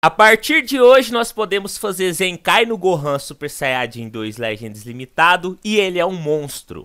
A partir de hoje nós podemos fazer Zenkai no Gohan Super Saiyajin 2 Legends Limitado e ele é um monstro.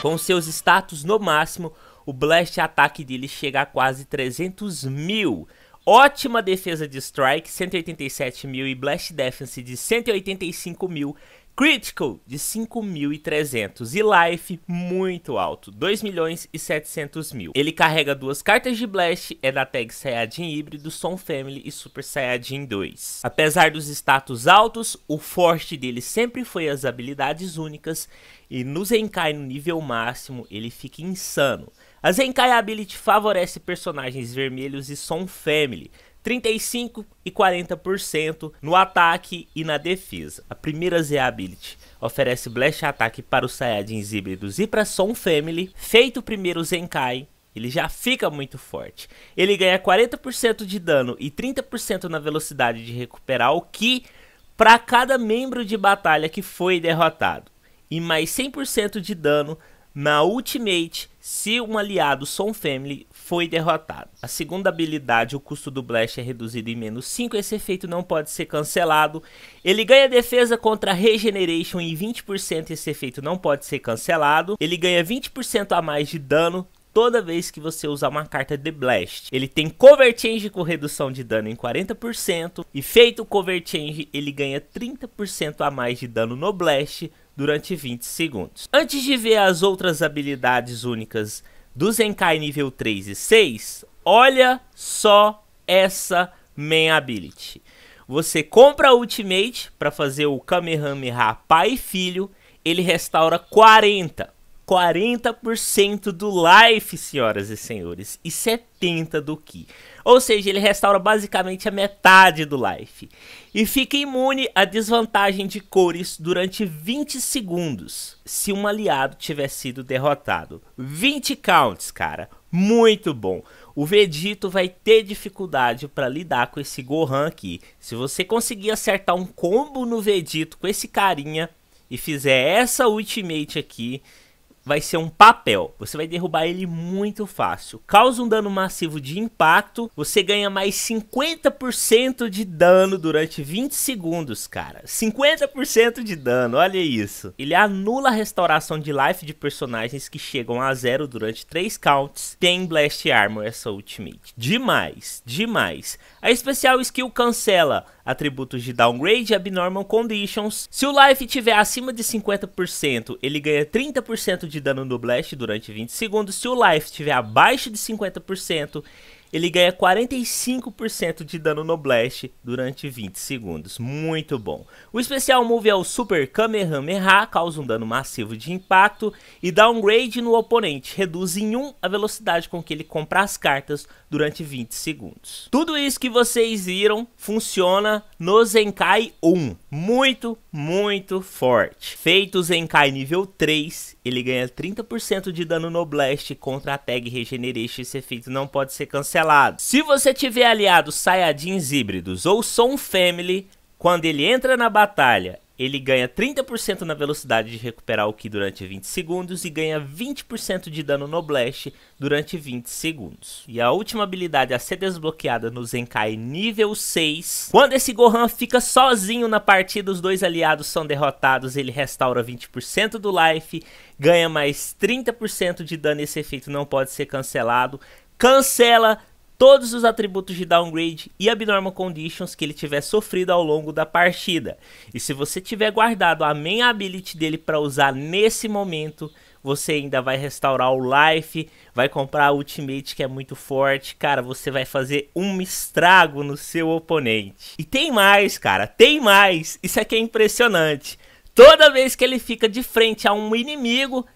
Com seus status no máximo, o Blast ataque dele chega a quase 300 mil. Ótima defesa de Strike, 187 mil e Blast Defense de 185 mil Critical de 5.300 e Life muito alto, 2 milhões e 700 mil. Ele carrega duas cartas de Blast, é da tag Saiyajin Híbrido, Son Family e Super Saiyajin 2. Apesar dos status altos, o forte dele sempre foi as habilidades únicas e no Zenkai no nível máximo ele fica insano. A Zenkai Ability favorece personagens vermelhos e Son Family, 35% e 40% no ataque e na defesa. A primeira Z-Ability oferece Blast Ataque para os Saiyajins híbridos e para Son Family. Feito o primeiro Zenkai, ele já fica muito forte. Ele ganha 40% de dano e 30% na velocidade de recuperar o Ki para cada membro de batalha que foi derrotado. E mais 100% de dano na Ultimate, se um aliado Son Family foi derrotado. A segunda habilidade, o custo do Blast é reduzido em menos 5, esse efeito não pode ser cancelado. Ele ganha defesa contra Regeneration em 20%, esse efeito não pode ser cancelado. Ele ganha 20% a mais de dano toda vez que você usar uma carta de Blast. Ele tem Cover Change com redução de dano em 40%, e feito o Cover Change, ele ganha 30% a mais de dano no Blast, durante 20 segundos. Antes de ver as outras habilidades únicas do Zenkai nível 3 e 6, olha só essa main ability. Você compra a Ultimate para fazer o Kamehameha pai e filho, ele restaura 40 40% do life, senhoras e senhores, e 70% do Ki. Ou seja, ele restaura basicamente a metade do life. E fica imune à desvantagem de cores durante 20 segundos, se um aliado tiver sido derrotado. 20 counts, cara. Muito bom. O Vegito vai ter dificuldade para lidar com esse Gohan aqui. Se você conseguir acertar um combo no Vegito com esse carinha e fizer essa ultimate aqui, vai ser um papel. Você vai derrubar ele muito fácil. Causa um dano massivo de impacto. Você ganha mais 50% de dano durante 20 segundos, cara. 50% de dano, olha isso. Ele anula a restauração de life de personagens que chegam a zero durante 3 counts. Tem Blast Armor essa ultimate. Demais, demais. A especial skill cancela atributos de downgrade e abnormal conditions. Se o life tiver acima de 50%, ele ganha 30% de de dano do Blast durante 20 segundos. Se o life estiver abaixo de 50%, ele ganha 45% de dano no Blast durante 20 segundos. Muito bom. O especial move é o Super Kamehameha, causa um dano massivo de impacto e downgrade no oponente, reduz em 1 a velocidade com que ele compra as cartas durante 20 segundos. Tudo isso que vocês viram funciona no Zenkai 1 muito, muito forte. Feito Zenkai nível 3, ele ganha 30% de dano no Blast contra a tag Regeneration. Esse efeito não pode ser cancelado. Se você tiver aliado Saiyajins híbridos ou Son Family, quando ele entra na batalha ele ganha 30% na velocidade de recuperar o Ki durante 20 segundos e ganha 20% de dano no Blast durante 20 segundos. E a última habilidade a ser desbloqueada no Zenkai nível 6. Quando esse Gohan fica sozinho na partida, os dois aliados são derrotados, ele restaura 20% do life, ganha mais 30% de dano e esse efeito não pode ser cancelado. Cancela todos os atributos de downgrade e abnormal conditions que ele tiver sofrido ao longo da partida. E se você tiver guardado a main ability dele para usar nesse momento, você ainda vai restaurar o life, vai comprar a ultimate que é muito forte, cara, você vai fazer um estrago no seu oponente. E tem mais, cara, tem mais. Isso aqui é impressionante. Toda vez que ele fica de frente a um inimigo,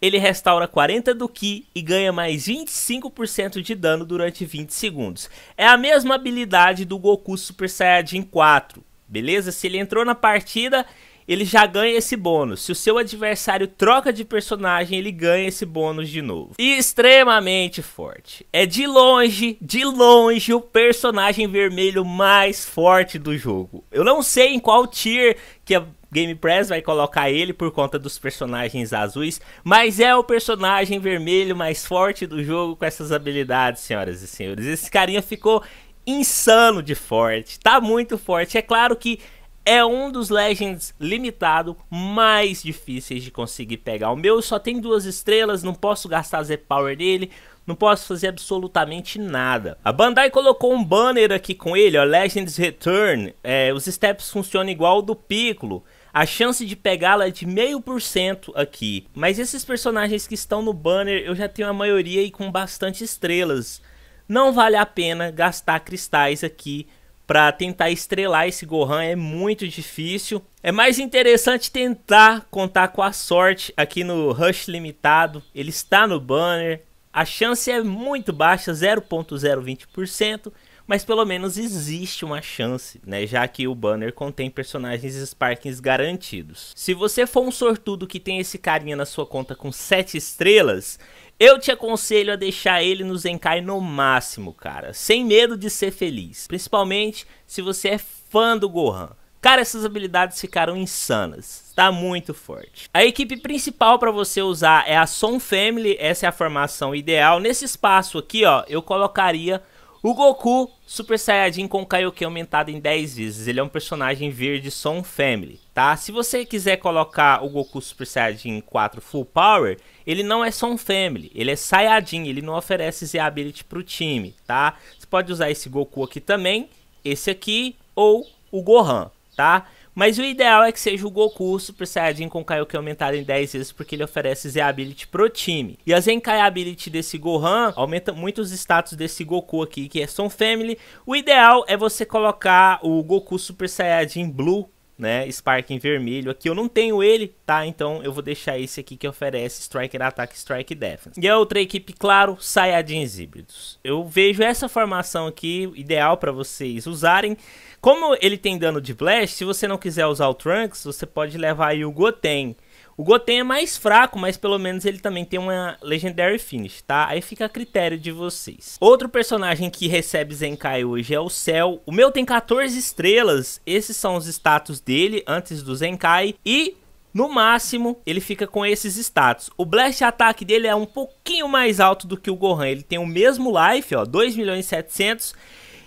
ele restaura 40 do Ki e ganha mais 25% de dano durante 20 segundos. É a mesma habilidade do Goku Super Saiyajin 4, beleza? Se ele entrou na partida, ele já ganha esse bônus. Se o seu adversário troca de personagem, ele ganha esse bônus de novo. E extremamente forte. É de longe, de longe, o personagem vermelho mais forte do jogo. Eu não sei em qual tier que a é Game Press vai colocar ele por conta dos personagens azuis, mas é o personagem vermelho mais forte do jogo com essas habilidades, senhoras e senhores. Esse carinha ficou insano de forte, tá muito forte. É claro que é um dos Legends limitado mais difíceis de conseguir pegar. O meu só tem duas estrelas, não posso gastar Z-Power dele, não posso fazer absolutamente nada. A Bandai colocou um banner aqui com ele, ó, Legends Return. É, os steps funcionam igual ao do Piccolo. A chance de pegá-la é de meio por cento aqui. Mas esses personagens que estão no banner, eu já tenho a maioria e com bastante estrelas. Não vale a pena gastar cristais aqui para tentar estrelar esse Gohan é muito difícil. É mais interessante tentar contar com a sorte aqui no Rush Limitado. Ele está no banner. A chance é muito baixa, 0.020% mas pelo menos existe uma chance, né? Já que o banner contém personagens Sparkings garantidos. Se você for um sortudo que tem esse carinha na sua conta com 7 estrelas, eu te aconselho a deixar ele nos Zenkai no máximo, cara, sem medo de ser feliz, principalmente se você é fã do Gohan. Cara, essas habilidades ficaram insanas. Tá muito forte. A equipe principal para você usar é a Son Family. Essa é a formação ideal. Nesse espaço aqui, ó, eu colocaria o Goku, Super Saiyajin com Kaioken aumentado em 10 vezes. Ele é um personagem verde Son Family, tá? Se você quiser colocar o Goku Super Saiyajin 4 Full Power, ele não é Son Family, ele é Saiyajin, ele não oferece Z Ability pro time, tá? Você pode usar esse Goku aqui também, esse aqui ou o Gohan, tá? Mas o ideal é que seja o Goku Super Saiyajin com Kaioken aumentado em 10 vezes, porque ele oferece Z-Ability pro time. E a Kai Ability desse Gohan aumenta muito os status desse Goku aqui, que é Son Family. O ideal é você colocar o Goku Super Saiyajin Blue né? Spark em vermelho. Aqui eu não tenho ele, tá? Então eu vou deixar esse aqui que oferece Strike em ataque, Strike defense. E a outra equipe, claro, Saiyajins híbridos. Eu vejo essa formação aqui ideal para vocês usarem. Como ele tem dano de Blast, se você não quiser usar o Trunks, você pode levar aí o Goten o Goten é mais fraco, mas pelo menos ele também tem uma Legendary Finish, tá? Aí fica a critério de vocês. Outro personagem que recebe Zenkai hoje é o Cell. O meu tem 14 estrelas, esses são os status dele antes do Zenkai. E no máximo, ele fica com esses status. O Blast Attack dele é um pouquinho mais alto do que o Gohan. Ele tem o mesmo life, ó, 2 milhões e 700.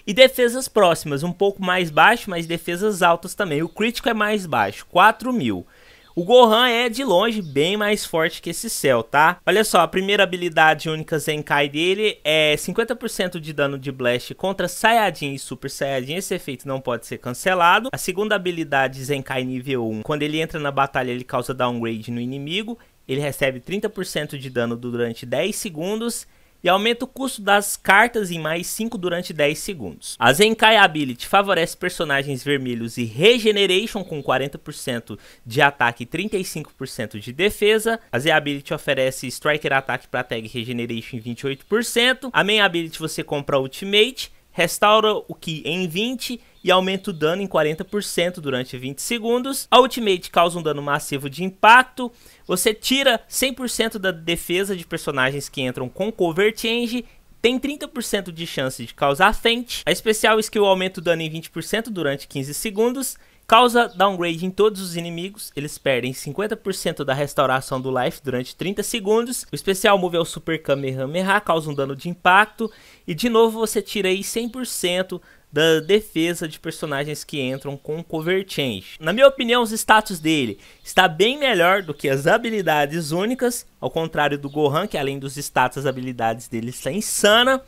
E defesas próximas, um pouco mais baixo, mas defesas altas também. O crítico é mais baixo, 4 mil. O Gohan é, de longe, bem mais forte que esse Cell, tá? Olha só, a primeira habilidade única Zenkai dele é 50% de dano de Blast contra Saiyajin e Super Saiyajin. Esse efeito não pode ser cancelado. A segunda habilidade Zenkai nível 1, quando ele entra na batalha, ele causa downgrade no inimigo. Ele recebe 30% de dano durante 10 segundos e aumenta o custo das cartas em mais 5 durante 10 segundos. A Zenkai Ability favorece personagens vermelhos e Regeneration com 40% de ataque e 35% de defesa. A Z Ability oferece Striker Ataque para Tag Regeneration em 28%. A Main Ability você compra Ultimate, restaura o Ki em 20% e aumenta o dano em 40% durante 20 segundos. A ultimate causa um dano massivo de impacto. Você tira 100% da defesa de personagens que entram com cover change tem 30% de chance de causar faint. A especial skill aumenta o dano em 20% durante 15 segundos. Causa downgrade em todos os inimigos, eles perdem 50% da restauração do life durante 30 segundos. O especial move é o Super Kamehameha, causa um dano de impacto. E de novo você tira aí 100% da defesa de personagens que entram com cover change. Na minha opinião, os status dele está bem melhor do que as habilidades únicas, ao contrário do Gohan, que além dos status, as habilidades dele está insana.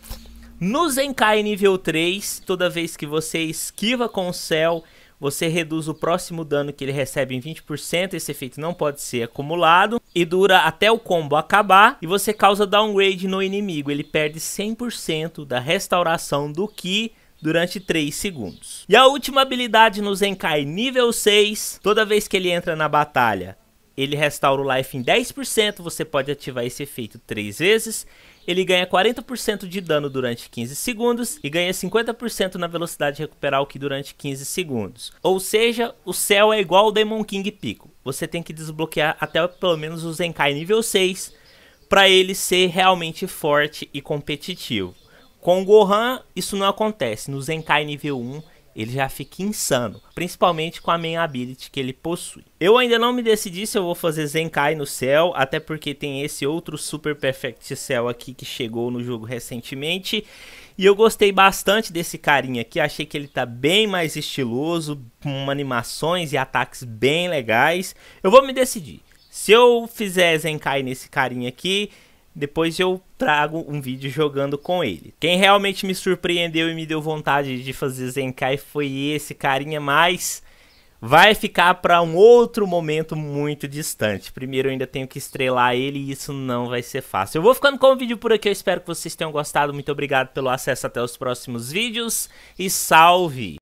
No Zenkai nível 3, toda vez que você esquiva com o céu, você reduz o próximo dano que ele recebe em 20%, esse efeito não pode ser acumulado e dura até o combo acabar e você causa downgrade no inimigo, ele perde 100% da restauração do Ki durante 3 segundos. E a última habilidade no Zenkai nível 6, toda vez que ele entra na batalha, ele restaura o life em 10%, você pode ativar esse efeito 3 vezes. Ele ganha 40% de dano durante 15 segundos e ganha 50% na velocidade de recuperar o que durante 15 segundos. Ou seja, o céu é igual ao Demon King Pico. Você tem que desbloquear até pelo menos o Zenkai nível 6 para ele ser realmente forte e competitivo. Com o Gohan, isso não acontece. No Zenkai nível 1, ele já fica insano, principalmente com a main ability que ele possui. Eu ainda não me decidi se eu vou fazer Zenkai no céu, até porque tem esse outro Super Perfect Cell aqui que chegou no jogo recentemente. E eu gostei bastante desse carinha aqui, achei que ele tá bem mais estiloso, com animações e ataques bem legais. Eu vou me decidir. Se eu fizer Zenkai nesse carinha aqui, depois eu trago um vídeo jogando com ele. Quem realmente me surpreendeu e me deu vontade de fazer Zenkai foi esse carinha, mas vai ficar para um outro momento muito distante. Primeiro eu ainda tenho que estrelar ele e isso não vai ser fácil. Eu vou ficando com o vídeo por aqui, eu espero que vocês tenham gostado. Muito obrigado pelo acesso até os próximos vídeos e salve!